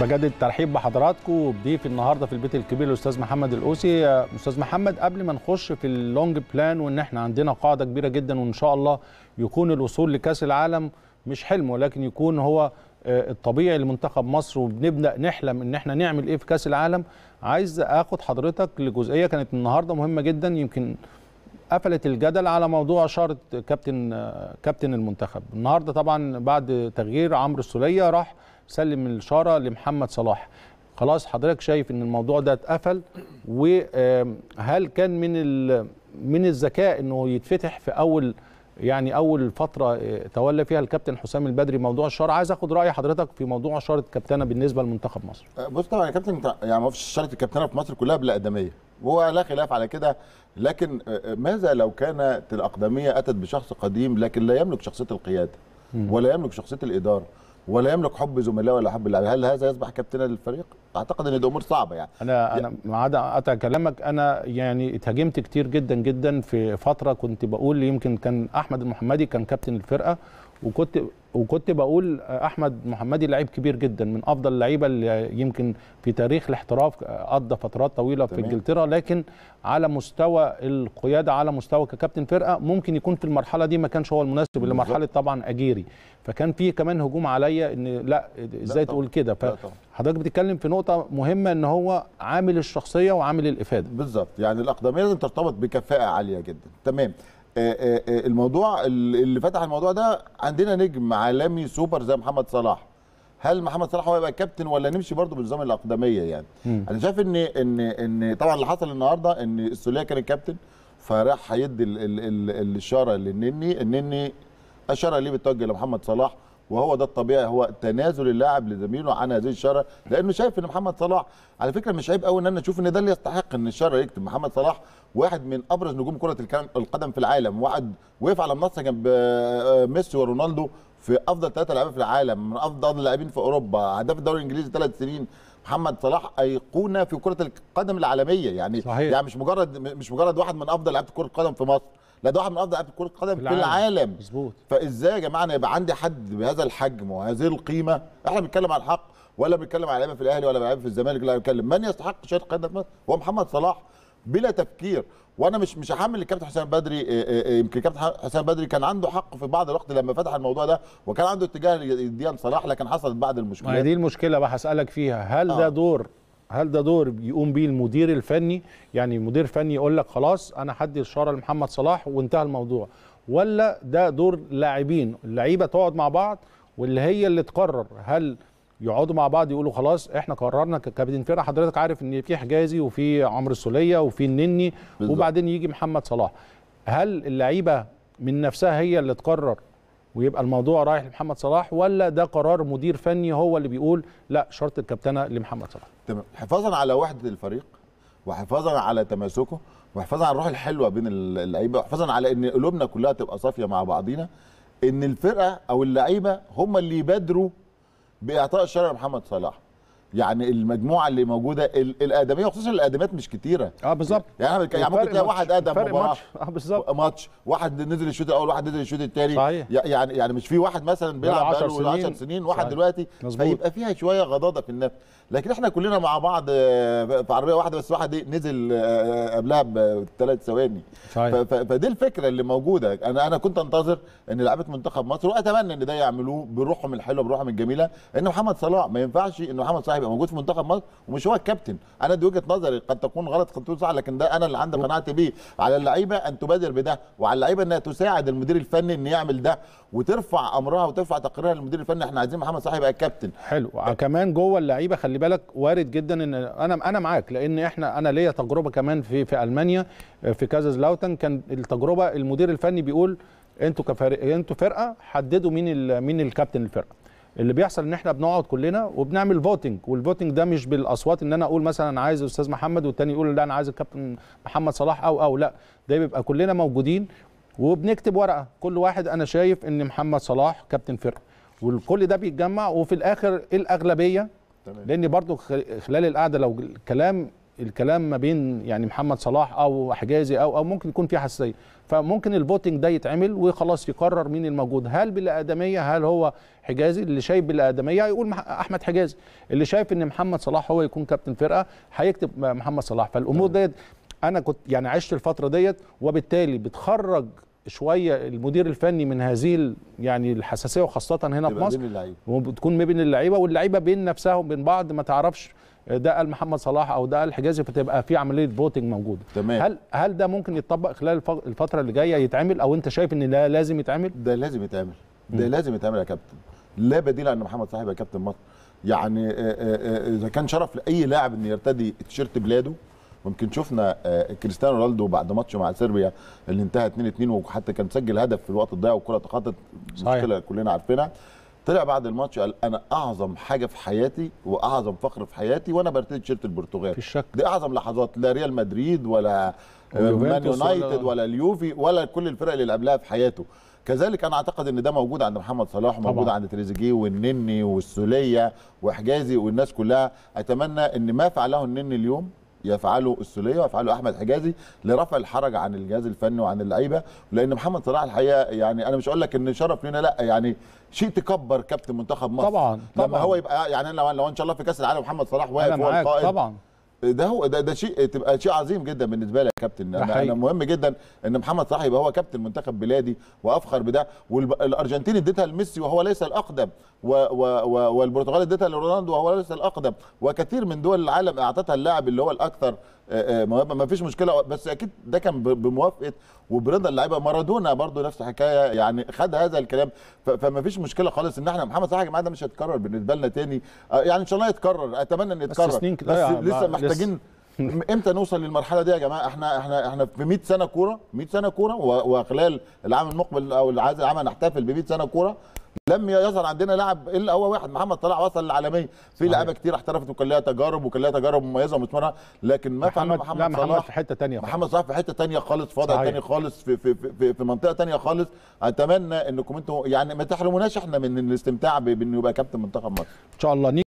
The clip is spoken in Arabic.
بجدد الترحيب بحضراتكم بضيف النهارده في البيت الكبير الاستاذ محمد الاوسي استاذ محمد قبل ما نخش في اللونج بلان وان احنا عندنا قاعده كبيره جدا وان شاء الله يكون الوصول لكاس العالم مش حلم ولكن يكون هو آه، الطبيعي لمنتخب مصر وبنبدا نحلم ان احنا نعمل ايه في كاس العالم عايز اخد حضرتك لجزئيه كانت النهارده مهمه جدا يمكن قفلت الجدل على موضوع شرط كابتن آه، كابتن المنتخب النهارده طبعا بعد تغيير عمرو السوليه راح سلم الاشاره لمحمد صلاح خلاص حضرتك شايف ان الموضوع ده اتقفل وهل كان من من الذكاء انه يتفتح في اول يعني اول فتره آه، تولى فيها الكابتن حسام البدري موضوع الشارة عايز اخد راي حضرتك في موضوع شارة الكابتنه بالنسبه لمنتخب مصر آه، بص طبعا يا كابتن يعني ما فيش شارة الكابتنه في مصر كلها بلا ادميه وهو لا خلاف على كده لكن آه، ماذا لو كانت الاقدميه اتت بشخص قديم لكن لا يملك شخصيه القياده ولا يملك شخصيه الاداره ولا يملك حب زملائه ولا حب اللاعبين هل هذا يصبح كابتنا للفريق اعتقد ان دي امور صعبه يعني انا انا ما عدا قطع كلامك انا يعني اتهاجمت كتير جدا جدا في فتره كنت بقول يمكن كان احمد المحمدي كان كابتن الفرقه وكنت وكنت بقول احمد محمدي لعيب كبير جدا من افضل اللعيبه اللي يمكن في تاريخ الاحتراف قضى فترات طويله تمام. في انجلترا لكن على مستوى القياده على مستوى ككابتن فرقه ممكن يكون في المرحله دي ما كانش هو المناسب الا مرحله طبعا اجيري فكان في كمان هجوم عليا ان لا ازاي تقول كده فحضرتك بتتكلم في نقطه مهمه ان هو عامل الشخصيه وعامل الافاده بالظبط يعني الاقدميه لازم ترتبط بكفاءه عاليه جدا تمام آه، آه، آه، الموضوع اللي فتح الموضوع ده عندنا نجم عالمي سوبر زي محمد صلاح هل محمد صلاح هو يبقى كابتن ولا نمشي برضه بنظام الاقدميه يعني م. انا شايف ان ان ان طبعا اللي حصل النهارده ان السوليه كان الكابتن فراح هيدي الاشاره للنني النني اشار ليه بالتوجه لمحمد صلاح وهو ده الطبيعي هو تنازل اللاعب لزميله عن هذه الشاره لانه شايف ان محمد صلاح على فكره مش عيب قوي ان انا اشوف ان ده اللي يستحق ان الشاره يكتب محمد صلاح واحد من ابرز نجوم كره القدم في العالم واحد وقف على منصه جنب آه، ميسي ورونالدو في افضل ثلاثه لعيبه في العالم من افضل اللاعبين في اوروبا هداف الدوري الانجليزي ثلاث سنين محمد صلاح ايقونه في كره القدم العالميه يعني صحيح. يعني مش مجرد مش مجرد واحد من افضل لعيبه كره القدم في مصر لا ده واحد من افضل لعيبه كره القدم في العالم مظبوط فازاي يا جماعه انا يبقى عندي حد بهذا الحجم وهذه القيمه احنا بنتكلم على الحق ولا بنتكلم على لعيبه في الاهلي ولا لعيبه في الزمالك لا بنتكلم من يستحق شهاده القيادة هو محمد صلاح بلا تفكير وانا مش مش هحمل الكابتن حسام بدري آه، آه، آه، يمكن الكابتن حسام بدري كان عنده حق في بعض الوقت لما فتح الموضوع ده وكان عنده اتجاه يديها لصلاح لكن حصلت بعض المشكله ما دي المشكله بقى هسالك فيها هل آه. ده دور هل ده دور يقوم بيه المدير الفني يعني مدير فني يقول لك خلاص انا هدي اشاره لمحمد صلاح وانتهى الموضوع ولا ده دور لاعبين اللعيبه تقعد مع بعض واللي هي اللي تقرر هل يقعدوا مع بعض يقولوا خلاص احنا قررنا كابتن فرقه حضرتك عارف ان في حجازي وفي عمرو السوليه وفي النني وبعدين يجي محمد صلاح هل اللعيبه من نفسها هي اللي تقرر ويبقى الموضوع رايح لمحمد صلاح ولا ده قرار مدير فني هو اللي بيقول لا شرط الكابتنه لمحمد صلاح تمام حفاظا على وحده الفريق وحفاظا على تماسكه وحفاظا على الروح الحلوه بين اللعيبه وحفاظا على ان قلوبنا كلها تبقى صافيه مع بعضينا ان الفرقه او اللعيبه هم اللي يبادروا باعطاء الشرع لمحمد صلاح يعني المجموعه اللي موجوده الادميه وخصوصا الادميات مش كتيره اه بالظبط يعني, يعني ممكن تلاقي واحد ادم فرق مباراه ماتش. اه بالظبط ماتش واحد نزل الشوط الاول واحد نزل الشوط الثاني يعني يعني مش في واحد مثلا بيلعب بقاله 10 سنين واحد صحيح. دلوقتي مزبوط. فيبقى فيها شويه غضاضه في النفس لكن احنا كلنا مع بعض آه، في عربيه واحده بس واحد إيه، نزل آه، آه، قبلها بثلاث ثواني فدي الفكره اللي موجوده انا انا كنت انتظر ان لعيبه منتخب مصر واتمنى ان ده يعملوه بروحهم الحلوه بروحهم الجميله ان محمد صلاح ما ينفعش ان محمد صلاح يبقى موجود في منتخب مصر ومش هو الكابتن انا دي وجهه نظري قد تكون غلط قد تكون صح لكن ده انا اللي عندي قناعه بيه على اللعيبه ان تبادر بده وعلى اللعيبه انها تساعد المدير الفني ان يعمل ده وترفع امرها وترفع تقريرها للمدير الفني احنا عايزين محمد صلاح يبقى الكابتن حلو آه، كمان جوه اللعيبه خلي بالك وارد جدا ان انا انا معاك لان احنا انا ليا تجربه كمان في في المانيا آه، في لاوتن كان التجربه المدير الفني بيقول انتوا كفريق انتوا فرقه حددوا مين مين الكابتن الفرقه اللي بيحصل ان احنا بنقعد كلنا وبنعمل فوتنج والفوتنج ده مش بالاصوات ان انا اقول مثلا عايز الاستاذ محمد والتاني يقول لا انا عايز الكابتن محمد صلاح او او لا ده بيبقى كلنا موجودين وبنكتب ورقه كل واحد انا شايف ان محمد صلاح كابتن فرقه والكل ده بيتجمع وفي الاخر إيه الاغلبيه تمام. لان برضو خلال القعده لو الكلام الكلام ما بين يعني محمد صلاح او حجازي او او ممكن يكون في حساسيه فممكن الفوتنج ده يتعمل وخلاص يقرر مين الموجود هل بالادميه هل هو حجازي اللي شايف بالادميه هيقول احمد حجازي اللي شايف ان محمد صلاح هو يكون كابتن فرقه هيكتب محمد صلاح فالامور ديت انا كنت يعني عشت الفتره ديت وبالتالي بتخرج شويه المدير الفني من هذه يعني الحساسيه وخاصه هنا في مصر وتكون ما بين اللعيبه واللعيبه بين نفسها وبين بعض ما تعرفش ده قال محمد صلاح او ده قال حجازي فتبقى في عمليه فوتنج موجوده تمام. هل هل ده ممكن يتطبق خلال الفتره اللي جايه يتعمل او انت شايف ان ده لازم يتعمل ده لازم يتعمل ده م. لازم يتعمل يا كابتن لا بديل عن محمد صلاح يبقى كابتن مصر يعني آه، آه، آه، اذا كان شرف لاي لاعب انه يرتدي تيشيرت بلاده ممكن شفنا آه، كريستيانو رونالدو بعد ماتش مع صربيا اللي انتهى 2 2 وحتى كان سجل هدف في الوقت الضايع والكره اتخطت مشكله كلنا عارفينها طلع بعد الماتش قال انا اعظم حاجه في حياتي واعظم فخر في حياتي وانا برتدي تيشيرت البرتغال في الشك. دي اعظم لحظات لا ريال مدريد ولا آه، مان يونايتد ولا اليوفي ولا كل الفرق اللي قبلها في حياته كذلك انا اعتقد ان ده موجود عند محمد صلاح وموجود عند تريزيجيه والنني والسوليه وحجازي والناس كلها اتمنى ان ما فعله النني اليوم يفعله السوليه ويفعله احمد حجازي لرفع الحرج عن الجهاز الفني وعن اللعيبه لان محمد صلاح الحقيقه يعني انا مش هقول لك ان شرف لنا لا يعني شيء تكبر كابتن منتخب مصر طبعا, طبعا لما هو يبقى يعني لو ان شاء الله في كاس العالم محمد صلاح واقف هو القائد طبعا ده هو ده ده شيء تبقى شيء عظيم جدا بالنسبه لك يا كابتن انا, أنا مهم جدا ان محمد صلاح يبقى هو كابتن منتخب بلادي وافخر بده والارجنتين اديتها لميسي وهو ليس الاقدم و و و والبرتغال اديتها لرونالدو وهو ليس الاقدم وكثير من دول العالم اعطتها اللاعب اللي هو الاكثر موهبه آه، آه، ما فيش مشكله بس اكيد ده كان بموافقه وبرضا اللعيبه مارادونا برضو نفس الحكايه يعني خد هذا الكلام فما فيش مشكله خالص ان احنا محمد صلاح يا جماعه ده مش هيتكرر بالنسبه لنا تاني آه، يعني ان شاء الله يتكرر اتمنى ان يتكرر بس, بس لسه محتاج محتاجين امتى نوصل للمرحله دي يا جماعه احنا احنا احنا في 100 سنه كوره 100 سنه كوره وخلال العام المقبل او العام هنحتفل ب 100 سنه كوره لم يظهر عندنا لاعب الا هو واحد محمد طلع وصل للعالميه في لعيبه كتير احترفت وكان لها تجارب وكان لها تجارب مميزه ومثمره لكن ما محمد, محمد لا محمد صلاح في حته ثانيه محمد صلاح في حته ثانيه خالص في وضع ثاني خالص في في في, في منطقه ثانيه خالص اتمنى انكم انتم يعني ما تحرموناش احنا من الاستمتاع بانه يبقى كابتن منتخب مصر ان شاء الله